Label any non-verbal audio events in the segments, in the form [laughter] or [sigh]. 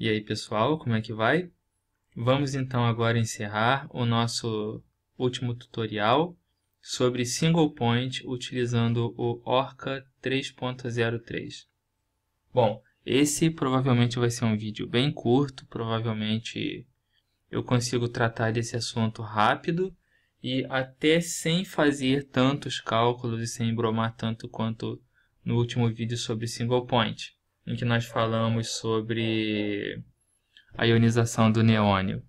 E aí, pessoal, como é que vai? Vamos então agora encerrar o nosso último tutorial sobre single point utilizando o Orca 3.03. Bom, esse provavelmente vai ser um vídeo bem curto, provavelmente eu consigo tratar desse assunto rápido e até sem fazer tantos cálculos e sem bromar tanto quanto no último vídeo sobre single point em que nós falamos sobre a ionização do neônio.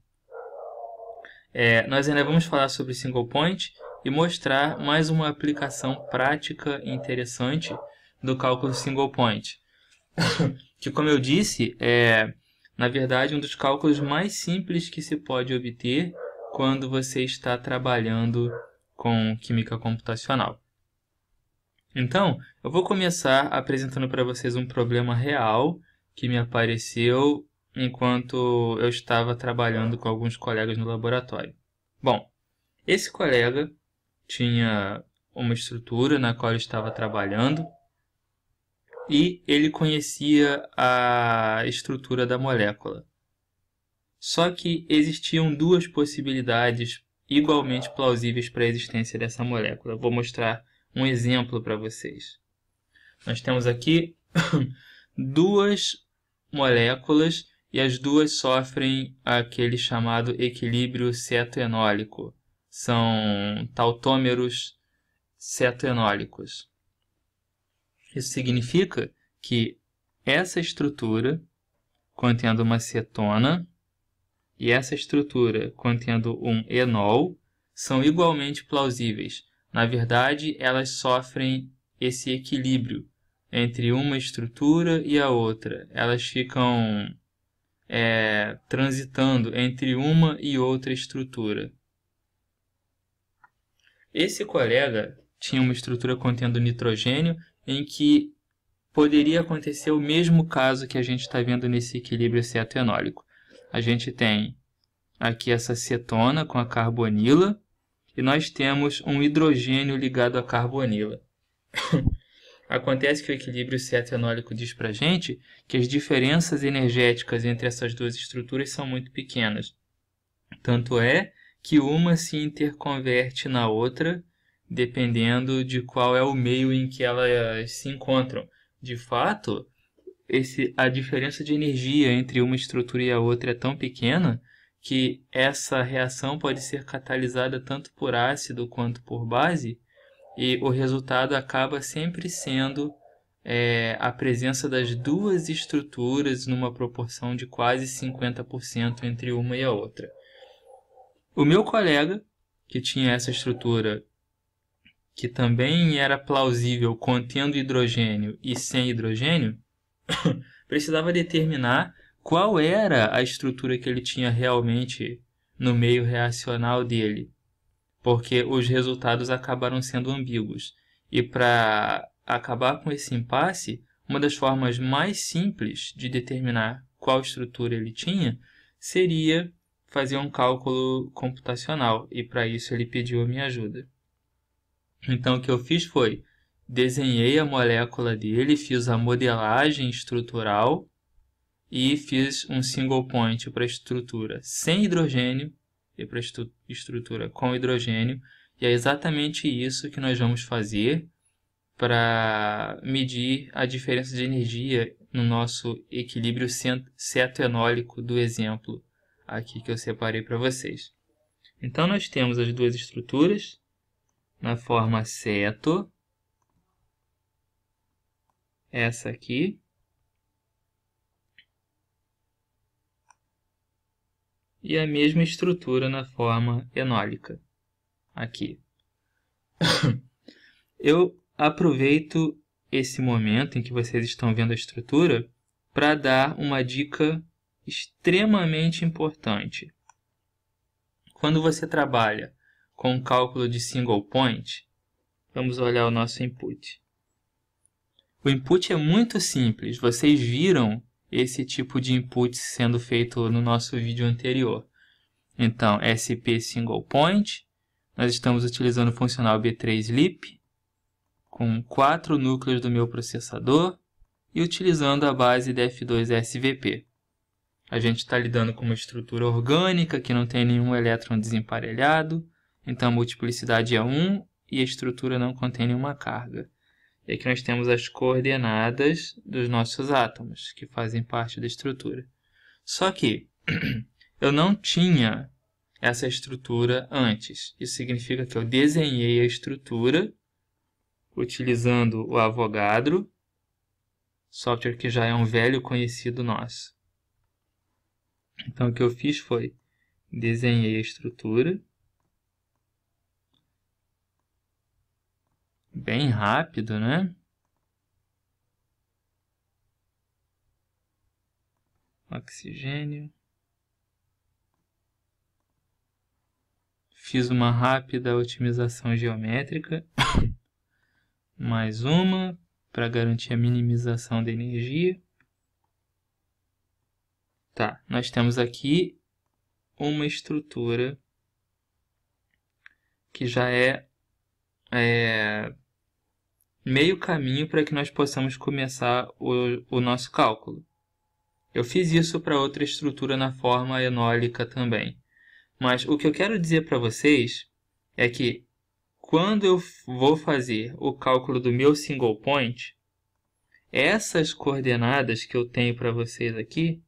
É, nós ainda vamos falar sobre single point e mostrar mais uma aplicação prática e interessante do cálculo single point. [coughs] que, como eu disse, é, na verdade, um dos cálculos mais simples que se pode obter quando você está trabalhando com química computacional. Então, eu vou começar apresentando para vocês um problema real que me apareceu enquanto eu estava trabalhando com alguns colegas no laboratório. Bom, esse colega tinha uma estrutura na qual estava trabalhando e ele conhecia a estrutura da molécula. Só que existiam duas possibilidades igualmente plausíveis para a existência dessa molécula. Vou mostrar um exemplo para vocês. Nós temos aqui [coughs] duas moléculas e as duas sofrem aquele chamado equilíbrio cetoenólico. São tautômeros cetoenólicos. Isso significa que essa estrutura contendo uma cetona e essa estrutura contendo um enol são igualmente plausíveis. Na verdade, elas sofrem esse equilíbrio entre uma estrutura e a outra. Elas ficam é, transitando entre uma e outra estrutura. Esse colega tinha uma estrutura contendo nitrogênio em que poderia acontecer o mesmo caso que a gente está vendo nesse equilíbrio cetoenólico. A gente tem aqui essa cetona com a carbonila, e nós temos um hidrogênio ligado à carbonila. [coughs] Acontece que o equilíbrio cetanólico diz para a gente que as diferenças energéticas entre essas duas estruturas são muito pequenas. Tanto é que uma se interconverte na outra, dependendo de qual é o meio em que elas se encontram. De fato, esse, a diferença de energia entre uma estrutura e a outra é tão pequena que essa reação pode ser catalisada tanto por ácido quanto por base, e o resultado acaba sempre sendo é, a presença das duas estruturas numa proporção de quase 50% entre uma e a outra. O meu colega, que tinha essa estrutura que também era plausível contendo hidrogênio e sem hidrogênio, [coughs] precisava determinar qual era a estrutura que ele tinha realmente no meio reacional dele, porque os resultados acabaram sendo ambíguos. E para acabar com esse impasse, uma das formas mais simples de determinar qual estrutura ele tinha seria fazer um cálculo computacional, e para isso ele pediu a minha ajuda. Então o que eu fiz foi desenhei a molécula dele, fiz a modelagem estrutural e fiz um single point para a estrutura sem hidrogênio e para a estrutura com hidrogênio. E é exatamente isso que nós vamos fazer para medir a diferença de energia no nosso equilíbrio cetoenólico do exemplo aqui que eu separei para vocês. Então, nós temos as duas estruturas na forma ceto, essa aqui, e a mesma estrutura na forma enólica. Aqui. [coughs] Eu aproveito esse momento em que vocês estão vendo a estrutura para dar uma dica extremamente importante. Quando você trabalha com um cálculo de single point, vamos olhar o nosso input. O input é muito simples. Vocês viram esse tipo de input sendo feito no nosso vídeo anterior. Então, SP Single Point, nós estamos utilizando o funcional B3LIP, com quatro núcleos do meu processador e utilizando a base DF2SVP. A gente está lidando com uma estrutura orgânica que não tem nenhum elétron desemparelhado, então a multiplicidade é 1 e a estrutura não contém nenhuma carga. E aqui nós temos as coordenadas dos nossos átomos, que fazem parte da estrutura. Só que [clears throat] eu não tinha essa estrutura antes. Isso significa que eu desenhei a estrutura utilizando o Avogadro, software que já é um velho conhecido nosso. Então, o que eu fiz foi desenhei a estrutura bem rápido, né? Oxigênio. Fiz uma rápida otimização geométrica. [coughs] Mais uma para garantir a minimização da energia. Tá, nós temos aqui uma estrutura que já é, é meio caminho para que nós possamos começar o, o nosso cálculo. Eu fiz isso para outra estrutura na forma enólica também. Mas o que eu quero dizer para vocês é que quando eu vou fazer o cálculo do meu single point, essas coordenadas que eu tenho para vocês aqui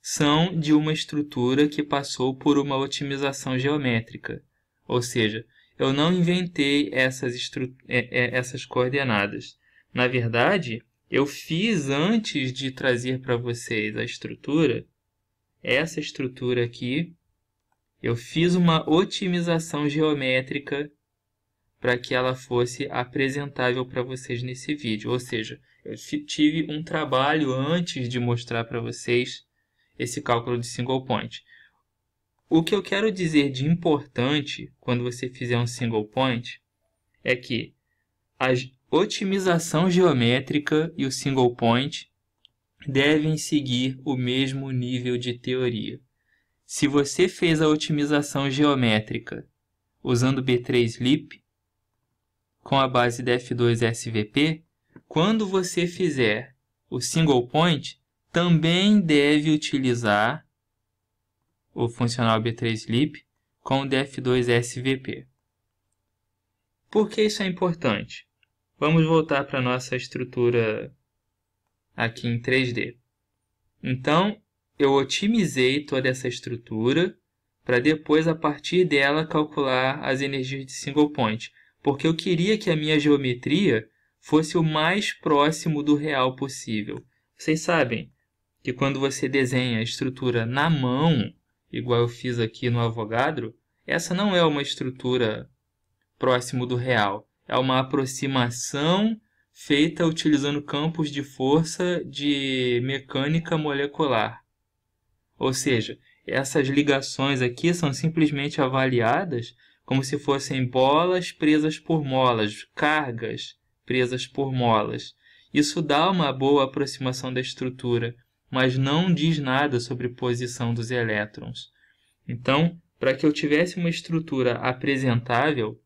são de uma estrutura que passou por uma otimização geométrica. Ou seja, eu não inventei essas, estru... É, é, essas coordenadas. Na verdade, eu fiz antes de trazer para vocês a estrutura, essa estrutura aqui, eu fiz uma otimização geométrica para que ela fosse apresentável para vocês nesse vídeo. Ou seja, eu tive um trabalho antes de mostrar para vocês esse cálculo de single point. O que eu quero dizer de importante quando você fizer um single point é que a otimização geométrica e o single point devem seguir o mesmo nível de teoria. Se você fez a otimização geométrica usando B3LIP com a base def F2SVP, quando você fizer o single point, também deve utilizar o funcional B3lib, com o df2svp. Por que isso é importante? Vamos voltar para a nossa estrutura aqui em 3D. Então, eu otimizei toda essa estrutura para depois, a partir dela, calcular as energias de single point, porque eu queria que a minha geometria fosse o mais próximo do real possível. Vocês sabem que quando você desenha a estrutura na mão, igual eu fiz aqui no Avogadro, essa não é uma estrutura próximo do real. É uma aproximação feita utilizando campos de força de mecânica molecular. Ou seja, essas ligações aqui são simplesmente avaliadas como se fossem bolas presas por molas, cargas presas por molas. Isso dá uma boa aproximação da estrutura, mas não diz nada sobre posição dos elétrons. Então, para que eu tivesse uma estrutura apresentável,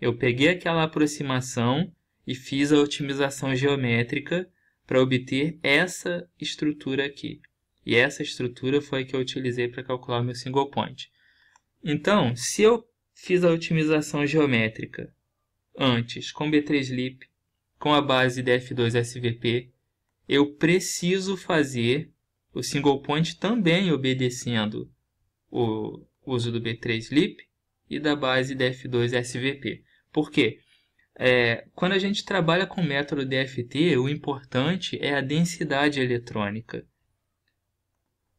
eu peguei aquela aproximação e fiz a otimização geométrica para obter essa estrutura aqui. E essa estrutura foi a que eu utilizei para calcular o meu single point. Então, se eu fiz a otimização geométrica antes com B3LIP, com a base DF2SVP, eu preciso fazer o single point também obedecendo o uso do B3 LIP e da base DF2 SVP. Por quê? É, quando a gente trabalha com o método DFT, o importante é a densidade eletrônica.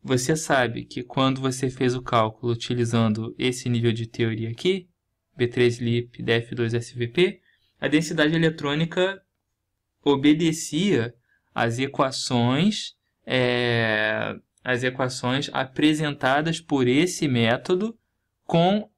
Você sabe que quando você fez o cálculo utilizando esse nível de teoria aqui, B3LIP, DF2SVP, a densidade eletrônica obedecia às equações é, as equações apresentadas por esse método com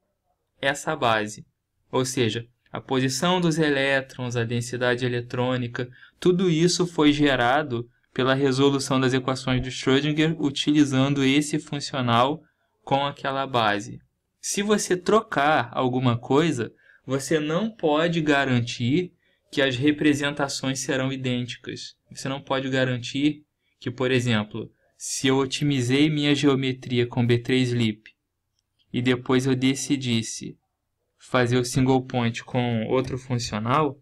essa base. Ou seja, a posição dos elétrons, a densidade eletrônica, tudo isso foi gerado pela resolução das equações de Schrödinger utilizando esse funcional com aquela base. Se você trocar alguma coisa, você não pode garantir que as representações serão idênticas. Você não pode garantir que, por exemplo, se eu otimizei minha geometria com B3lip e depois eu decidisse fazer o single point com outro funcional,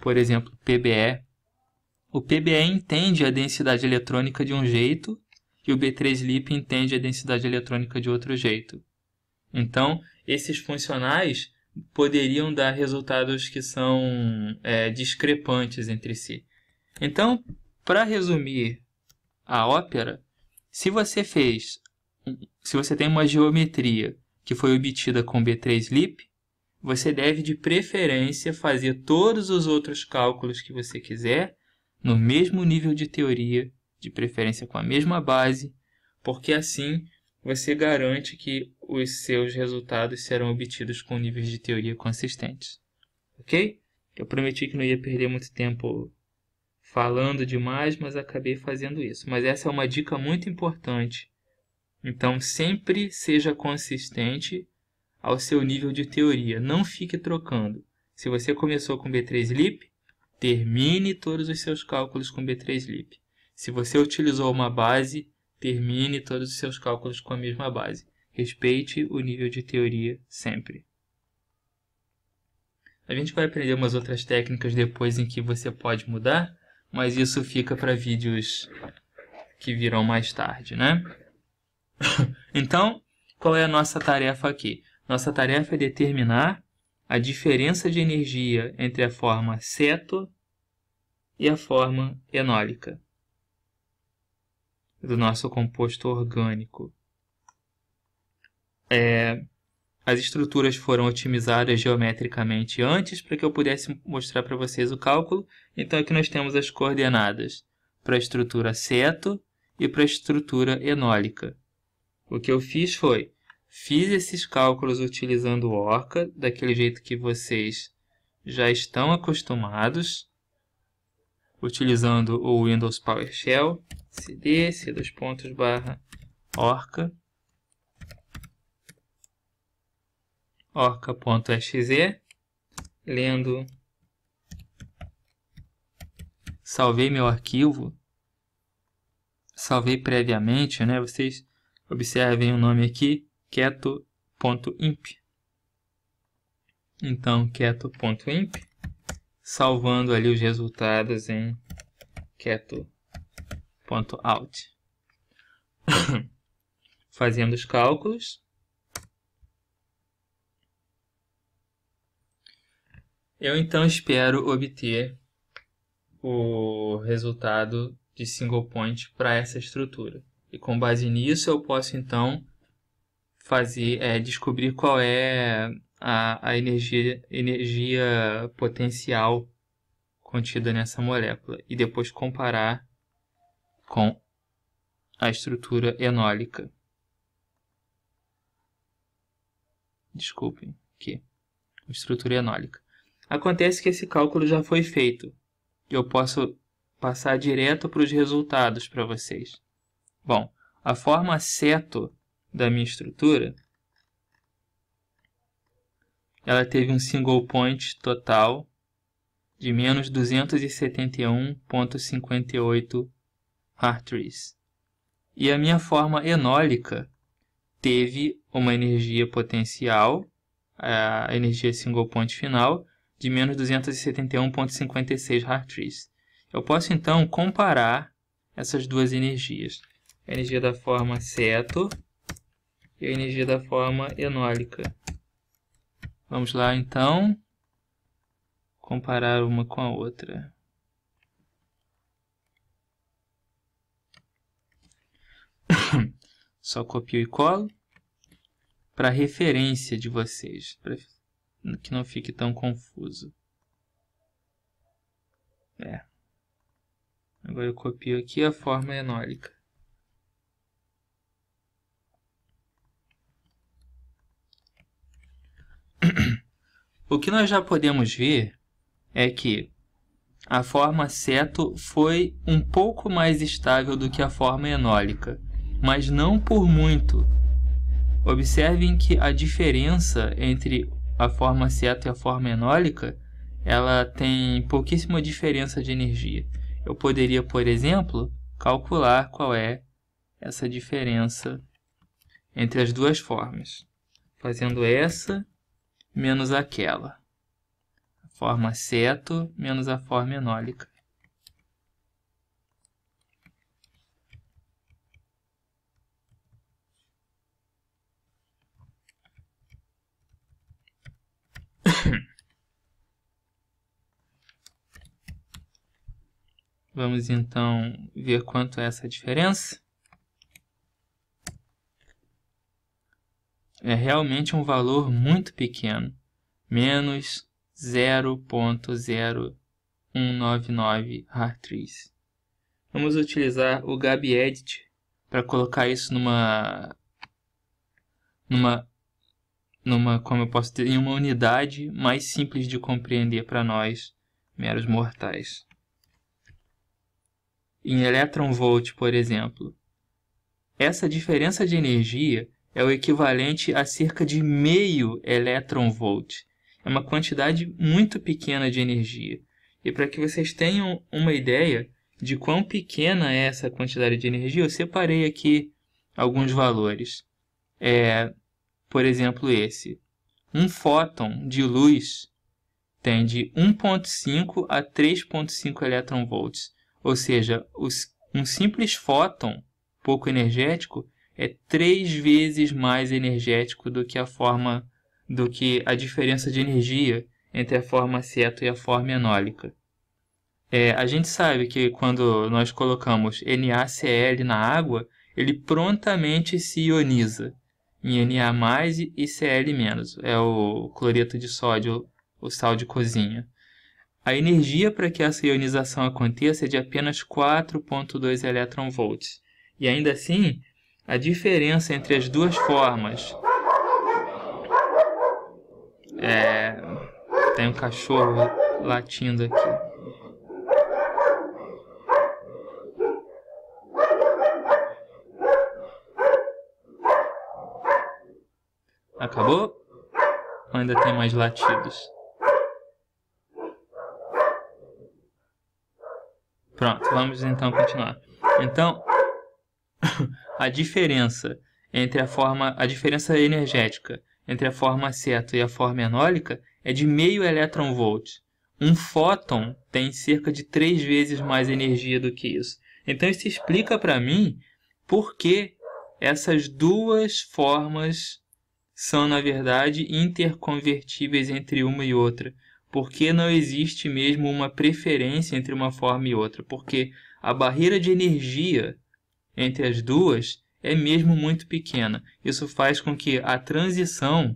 por exemplo, PBE, o PBE entende a densidade eletrônica de um jeito e o B3lip entende a densidade eletrônica de outro jeito. Então, esses funcionais poderiam dar resultados que são é, discrepantes entre si. Então, para resumir a ópera, se você fez, se você tem uma geometria que foi obtida com B3LIP, você deve de preferência fazer todos os outros cálculos que você quiser no mesmo nível de teoria, de preferência com a mesma base, porque assim você garante que os seus resultados serão obtidos com níveis de teoria consistentes. Ok? Eu prometi que não ia perder muito tempo falando demais, mas acabei fazendo isso. Mas essa é uma dica muito importante. Então, sempre seja consistente ao seu nível de teoria. Não fique trocando. Se você começou com B3 Lip, termine todos os seus cálculos com B3 Lip. Se você utilizou uma base, termine todos os seus cálculos com a mesma base. Respeite o nível de teoria sempre. A gente vai aprender umas outras técnicas depois em que você pode mudar, mas isso fica para vídeos que virão mais tarde, né? [laughs] então, qual é a nossa tarefa aqui? Nossa tarefa é determinar a diferença de energia entre a forma seto e a forma enólica do nosso composto orgânico. É, as estruturas foram otimizadas geometricamente antes para que eu pudesse mostrar para vocês o cálculo. Então aqui nós temos as coordenadas para a estrutura seto e para a estrutura enólica. O que eu fiz foi, fiz esses cálculos utilizando o Orca, daquele jeito que vocês já estão acostumados, utilizando o Windows PowerShell, cd, c2 pontos, barra, Orca. orca.exe, lendo, salvei meu arquivo, salvei previamente, né? Vocês observem o nome aqui, quieto.imp. Então, quieto.imp, salvando ali os resultados em quieto.out. [coughs] Fazendo os cálculos, Eu então espero obter o resultado de single point para essa estrutura. E com base nisso eu posso então fazer é, descobrir qual é a, a energia, energia potencial contida nessa molécula e depois comparar com a estrutura enólica. Desculpem, aqui, estrutura enólica. Acontece que esse cálculo já foi feito. Eu posso passar direto para os resultados para vocês. Bom, a forma seto da minha estrutura, ela teve um single point total de menos 271,58 hartrees. E a minha forma enólica teve uma energia potencial, a energia single point final, de menos 271,56 hartrees. Eu posso, então, comparar essas duas energias. A energia da forma seto e a energia da forma enólica. Vamos lá, então, comparar uma com a outra. [coughs] Só copio e colo para referência de vocês, que não fique tão confuso. É. Agora eu copio aqui a forma enólica. [clears throat] O que nós já podemos ver é que a forma seto foi um pouco mais estável do que a forma enólica, mas não por muito. Observem que a diferença entre a forma seta e a forma enólica, ela tem pouquíssima diferença de energia. Eu poderia, por exemplo, calcular qual é essa diferença entre as duas formas, fazendo essa menos aquela, a forma ceto menos a forma enólica. Vamos então ver quanto é essa diferença. É realmente um valor muito pequeno, menos 0.0199 Hartrees. Vamos utilizar o GabEdit para colocar isso numa numa numa como eu posso dizer, em uma unidade mais simples de compreender para nós meros mortais em electronvolt, por exemplo. Essa diferença de energia é o equivalente a cerca de meio electronvolt. É uma quantidade muito pequena de energia. E para que vocês tenham uma ideia de quão pequena é essa quantidade de energia, eu separei aqui alguns valores. É, por exemplo, esse. Um fóton de luz tem de 1.5 a 3.5 electronvolts. Ou seja, os, um simples fóton pouco energético é três vezes mais energético do que a forma do que a diferença de energia entre a forma ceto e a forma enólica. É, a gente sabe que quando nós colocamos NaCl na água, ele prontamente se ioniza em Na e Cl-, é o cloreto de sódio, o sal de cozinha. A energia para que essa ionização aconteça é de apenas 4,2 eV. E ainda assim, a diferença entre as duas formas é... tem um cachorro latindo aqui. Acabou? Ou ainda tem mais latidos? Pronto, vamos então continuar. Então, [coughs] a diferença entre a forma, a diferença energética entre a forma seta e a forma enólica é de meio elétron volt. Um fóton tem cerca de três vezes mais energia do que isso. Então isso explica para mim por que essas duas formas são, na verdade, interconvertíveis entre uma e outra porque não existe mesmo uma preferência entre uma forma e outra, porque a barreira de energia entre as duas é mesmo muito pequena. Isso faz com que a transição,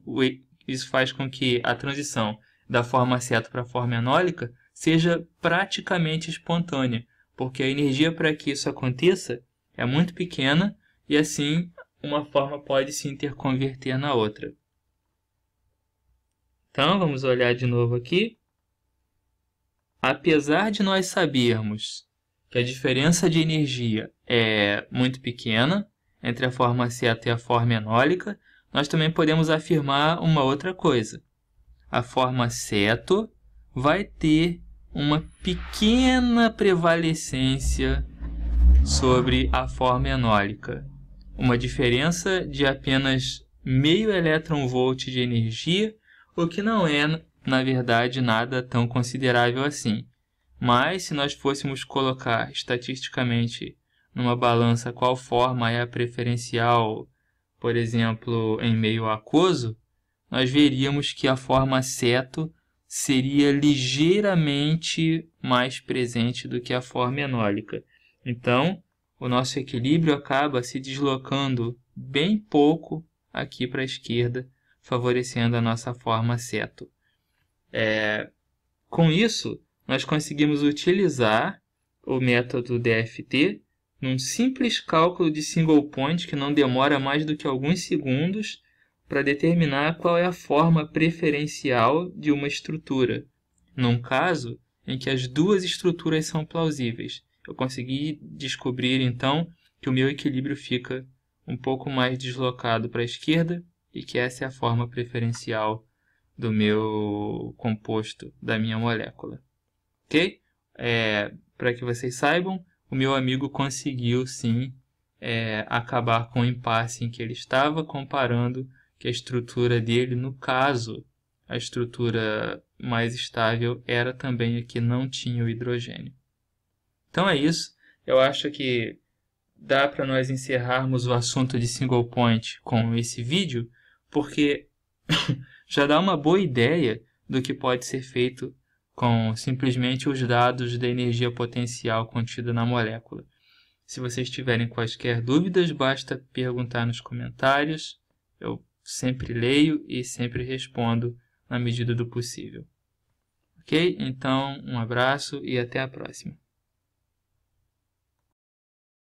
isso faz com que a transição da forma aceto para a forma anólica seja praticamente espontânea, porque a energia para que isso aconteça é muito pequena e assim uma forma pode se interconverter na outra. Então, vamos olhar de novo aqui. Apesar de nós sabermos que a diferença de energia é muito pequena entre a forma seta e a forma enólica, nós também podemos afirmar uma outra coisa. A forma seto vai ter uma pequena prevalecência sobre a forma enólica. Uma diferença de apenas meio elétron-volt de energia o que não é, na verdade, nada tão considerável assim. Mas se nós fôssemos colocar estatisticamente numa balança qual forma é a preferencial, por exemplo, em meio aquoso, nós veríamos que a forma seto seria ligeiramente mais presente do que a forma enólica. Então, o nosso equilíbrio acaba se deslocando bem pouco aqui para a esquerda favorecendo a nossa forma seto. É, com isso, nós conseguimos utilizar o método DFT num simples cálculo de single point que não demora mais do que alguns segundos para determinar qual é a forma preferencial de uma estrutura, num caso em que as duas estruturas são plausíveis. Eu consegui descobrir então que o meu equilíbrio fica um pouco mais deslocado para a esquerda e que essa é a forma preferencial do meu composto, da minha molécula. Ok? É, Para que vocês saibam, o meu amigo conseguiu sim é, acabar com o impasse em que ele estava, comparando que a estrutura dele, no caso, a estrutura mais estável era também a que não tinha o hidrogênio. Então é isso. Eu acho que dá para nós encerrarmos o assunto de single point com esse vídeo, porque [laughs] já dá uma boa ideia do que pode ser feito com simplesmente os dados da energia potencial contida na molécula. Se vocês tiverem quaisquer dúvidas, basta perguntar nos comentários. Eu sempre leio e sempre respondo na medida do possível. Ok? Então, um abraço e até a próxima.